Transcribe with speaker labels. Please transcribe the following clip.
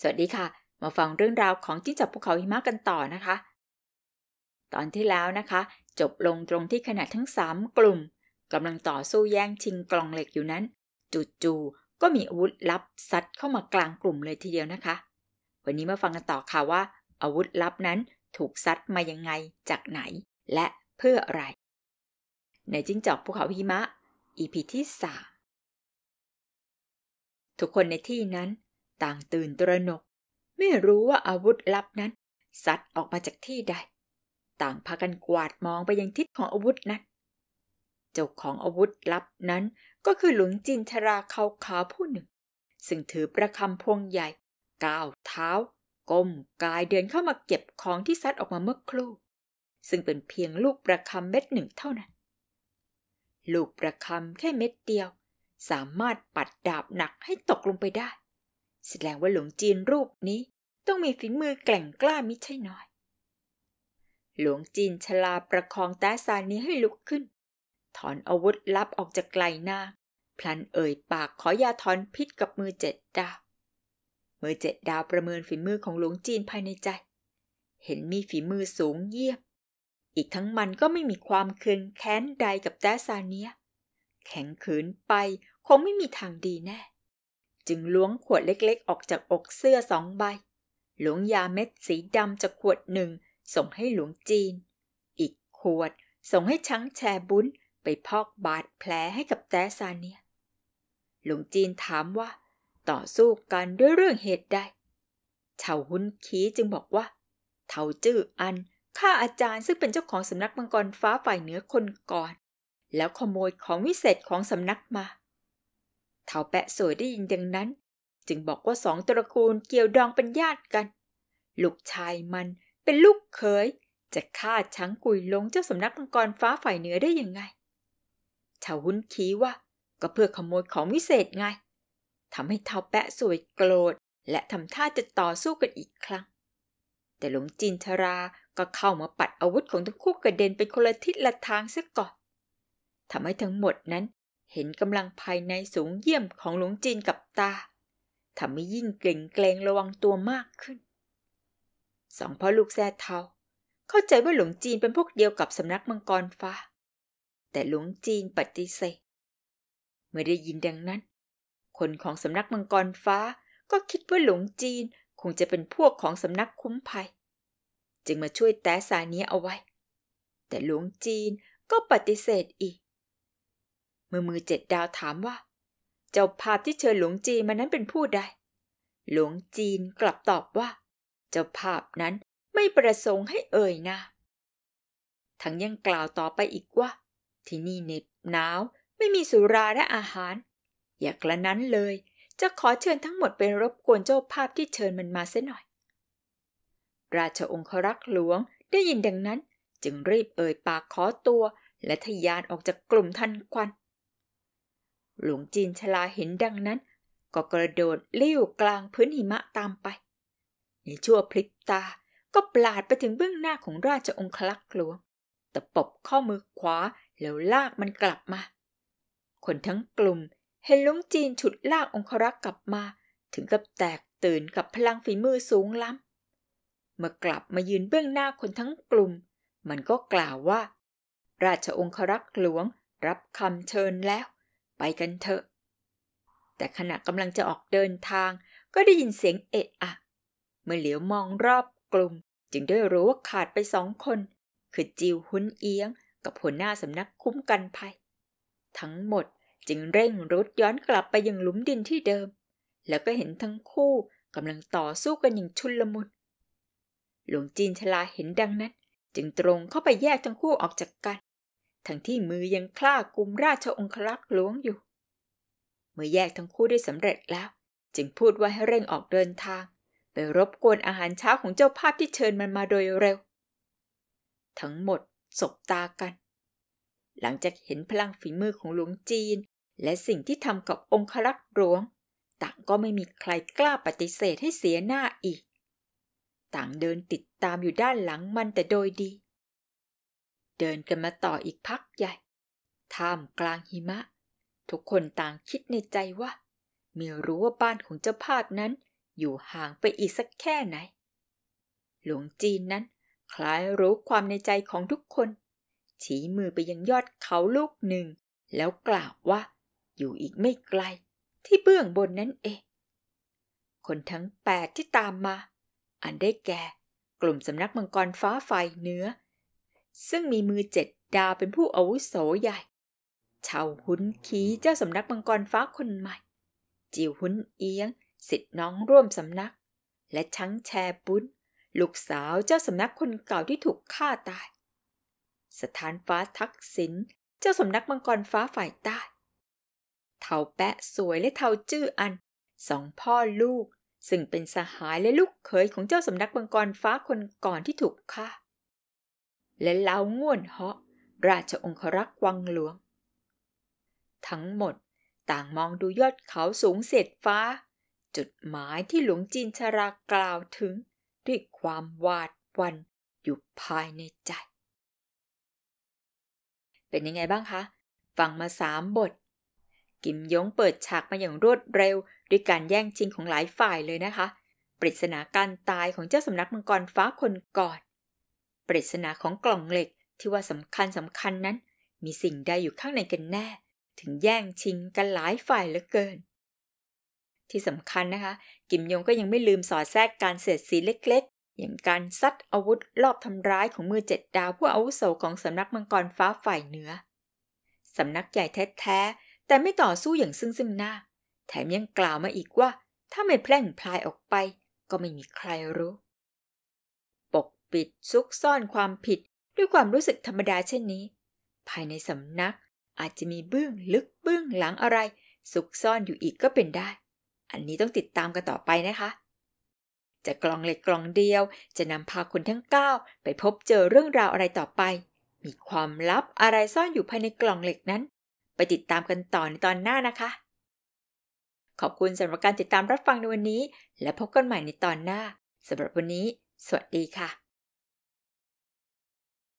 Speaker 1: สวัสดีค่ะ มาฟังเรื่องราวของจิ้งจอกภูเขาหิมะกันต่อนะคะ ตอนที่แล้วนะคะ จบลงตรงที่ขณะทั้ง 3 กลุ่มกำลังต่อสู้แย่งชิงกล่องเหล็กอยู่นั้นจู่ๆก็มีอาวุธลับซัดเข้ามากลางกลุ่มเลยทีเดียวนะคะ วันนี้มาฟังกันต่อค่ะว่า อาวุธลับนั้นถูกซัดมายังไงจากไหนและเพื่ออะไร ในจิ้งจอกภูเขาหิมะ EP ที่3 ทุกคนในที่นั้นต่างตื่นตระหนก ไม่รู้ว่าอาวุธลับนั้นซัดออกมาจากที่ใด ต่างพากันกวาดมองไปยังทิศของอาวุธนั้น เจ้าของอาวุธลับนั้นก็คือหลวงจินชราเขาขาผู้หนึ่ง ซึ่งถือประคำพวงใหญ่ ก้าวเท้าก้มกายเดินเข้ามาเก็บของที่ซัดออกมาเมื่อครู่ ซึ่งเป็นเพียงลูกประคำเม็ดหนึ่งเท่านั้น ลูกประคำแค่เม็ดเดียว สามารถปัดดาบหนักให้ตกลงไปได้แสดงว่าหลวงจีนรูปนี้ต้องมีฝีมือแกล่งกล้ามิใช่น้อย หลวงจีนชลาประคองแต้ซานี้ให้ลุกขึ้น ถอนอาวุธลับออกจากไกลหน้าพลันเอ่ยปากขอยาถอนพิษกับมือเจ็ดดาว มือเจ็ดดาวประเมินฝีมือของหลวงจีนภายในใจ เห็นมีฝีมือสูงเยี่ยมอีกทั้งมันก็ไม่มีความเคืองแค้นใดกับแตซาเนียแข็งขืนไปคงไม่มีทางดีแน่จึงล้วงขวดเล็กๆ ออกจากอกเสื้อสองใบ หลวงยาเม็ดสีดำจากขวดหนึ่งส่งให้หลวงจีน อีกขวดส่งให้ช้างแชบุญไปพอกบาดแผลให้กับแต้ซาเนียหลวงจีนถามว่าต่อสู้กันด้วยเรื่องเหตุใดชาวหุนขีจึงบอกว่าเถาจื้ออันฆ่าอาจารย์ซึ่งเป็นเจ้าของสำนักมังกรฟ้าฝ่ายเหนือคนก่อน แล้วขโมยของวิเศษของสำนักมาเ่าแปะสวยได้ยินดังนั้น จึงบอกว่าสองตระกูลเกี่ยวดองเป็นญาติกัน ลูกชายมันเป็นลูกเขยจะฆ่าช้างกุยลงเจ้าสำนักมังกรฟ้าฝ่ายเหนือได้ยังไงชาวหุ้นขีว่าก็เพื่อขโมยของวิเศษไงทำให้เท้าแปะสวยโกรธและทำท่าจะต่อสู้กันอีกครั้ง แต่หลวงจินทราก็เข้ามาปัดอาวุธของทั้งคู่กระเด็นไปคนละทิศละทางซะก่อนทำให้ทั้งหมดนั้นเห็นกำลังภายในสูงเยี่ยมของหลวงจีนกับตาทำให้ยิ่งเกรงเกรงระวังตัวมากขึ้น สองพ่อลูกแซ่เทาเข้าใจว่าหลวงจีนเป็นพวกเดียวกับสำนักมังกรฟ้า แต่หลวงจีนปฏิเสธเมื่อได้ยินดังนั้น คนของสำนักมังกรฟ้าก็คิดว่าหลวงจีนคงจะเป็นพวกของสำนักคุ้มภัย จึงมาช่วยแต้สานี้เอาไว้ แต่หลวงจีนก็ปฏิเสธอีกเมื่อมือเจ็ดดาวถามว่า เจ้าภาพที่เชิญหลวงจีมานั้นเป็นผู้ใด หลวงจีนกลับตอบว่า เจ้าภาพนั้นไม่ประสงค์ให้เอ่ยนะทั้งยังกล่าวต่อไปอีกว่าที่นี่เหน็บหนาวไม่มีสุราและอาหาร อย่ากระนั้นเลย จะขอเชิญทั้งหมดไปรบกวนเจ้าภาพที่เชิญมันมาเสียหน่อย ราชองครักษ์หลวงได้ยินดังนั้นจึงรีบเอ่ยปากขอตัวและทะยานออกจากกลุ่มทันควันหลวงจีนชลาเห็นดังนั้น ก็กระโดดเลี้วกลางพื้นหิมะตามไป ในชั่วพลิบตาก็ปลาดไปถึงเบื้องหน้าของราชองคลักษ์หลวงตะปบข้อมือขวาแล้วลากมันกลับมา คนทั้งกลุ่มเห็นลุงจีนฉุดลากองครักษ์กลับมา ถึงกับแตกตื่นกับพลังฝีมือสูงล้ำเมื่อกลับมายืนเบื้องหน้าคนทั้งกลุ่ม มันก็กล่าวว่า ราชองครักษ์หลวงรับคำเชิญแล้วไปกันเถอะ แต่ขณะกำลังจะออกเดินทางก็ได้ยินเสียงเอะอะ เมื่อเหลียวมองรอบกลุ่ม จึงได้รู้ว่าขาดไปสองคน คือจิวหุนเอียงกับหัวหน้าสำนักคุ้มกันภัย ทั้งหมดจึงเร่งรุดย้อนกลับไปยังหลุมดินที่เดิม แล้วก็เห็นทั้งคู่กำลังต่อสู้กันอย่างชุลมุน หลวงจีนชลาเห็นดังนั้น จึงตรงเข้าไปแยกทั้งคู่ออกจากกันทั้งที่มือยังคล้ากุมราชองครักษ์หลวงอยู่ เมื่อแยกทั้งคู่ได้สำเร็จแล้ว จึงพูดว่าให้เร่งออกเดินทาง ไปรบกวนอาหารเช้าของเจ้าภาพที่เชิญมันมาโดยเร็ว ทั้งหมดสบตากัน หลังจากเห็นพลังฝีมือของหลวงจีน และสิ่งที่ทำกับองครักษ์หลวงต่างก็ไม่มีใครกล้าปฏิเสธให้เสียหน้าอีก ต่างเดินติดตามอยู่ด้านหลังมันแต่โดยดีเดินกันมาต่ออีกพักใหญ่ ท่ามกลางหิมะ ทุกคนต่างคิดในใจว่าไม่รู้ว่าบ้านของเจ้าภาพนั้น อยู่ห่างไปอีกสักแค่ไหน หลวงจีนนั้นคล้ายรู้ความในใจของทุกคน ชี้มือไปยังยอดเขาลูกหนึ่ง แล้วกล่าวว่า อยู่อีกไม่ไกล ที่เบื้องบนนั้นเองคนทั้งแปดที่ตามมา อันได้แก่กลุ่มสำนักมังกรฟ้าไฟเนื้อซึ่งมีมือเจ็ดดาวเป็นผู้อาวุโสใหญ่เฉาหุนขีเจ้าสำนักมังกรฟ้าคนใหม่ จิวหุนเอียง สิทธิน้องร่วมสำนัก และชังแชปุ้นลูกสาวเจ้าสำนักคนเก่าที่ถูกฆ่าตาย สถานฟ้าทักษิณเจ้าสำนักมังกรฟ้าฝ่ายใต้เทาแปะสวยและเทาจื้ออัน สองพ่อลูกซึ่งเป็นสหายและลูกเขยของเจ้าสำนักมังกรฟ้าคนก่อนที่ถูกฆ่าและเล้าง่วนเหาะราชองครักษ์วังหลวง ทั้งหมดต่างมองดูยอดเขาสูงเศษฟ้า จุดหมายที่หลวงจีนชรากล่าวถึง ด้วยความหวาดวันอยู่ภายในใจ เป็นยังไงบ้างคะ ฟังมาสามบท กิมยงเปิดฉากมาอย่างรวดเร็ว ด้วยการแย่งชิงของหลายฝ่ายเลยนะคะ ปริศนาการตายของเจ้าสำนักมังกรฟ้าคนก่อนปริศนาของกล่องเหล็กที่ว่าสำคัญสำคัญนั้น มีสิ่งใดอยู่ข้างในกันแน่ ถึงแย่งชิงกันหลายฝ่ายเหลือเกิน ที่สำคัญนะคะ กิมยงก็ยังไม่ลืมสอดแทรกการเสียดสีเล็กๆ อย่างการซัดอาวุธรอบทำร้ายของมือเจ็ดดาวผู้อาวุโสของสำนักมังกรฟ้าฝ่ายเหนือสำนักใหญ่แท้ๆ แต่ไม่ต่อสู้อย่างซึ่งซึ่งหน้า แถมยังกล่าวมาอีกว่า ถ้าไม่แพร่งพลายออกไป ก็ไม่มีใครรู้ปิดซุกซ่อนความผิดด้วยความรู้สึกธรรมดาเช่นนี้ ภายในสำนักอาจจะมีเบื้องลึกเบื้องหลังอะไรซุกซ่อนอยู่อีกก็เป็นได้ อันนี้ต้องติดตามกันต่อไปนะคะ จะกล่องเล็กกล่องเดียว จะนำพาคนทั้ง9ไปพบเจอเรื่องราวอะไรต่อไป มีความลับอะไรซ่อนอยู่ภายในกล่องเหล็กนั้น ไปติดตามกันต่อในตอนหน้านะคะ ขอบคุณสำหรับการติดตามรับฟังในวันนี้ และพบกันใหม่ในตอนหน้าสำหรับวันนี้ สวัสดีค่ะ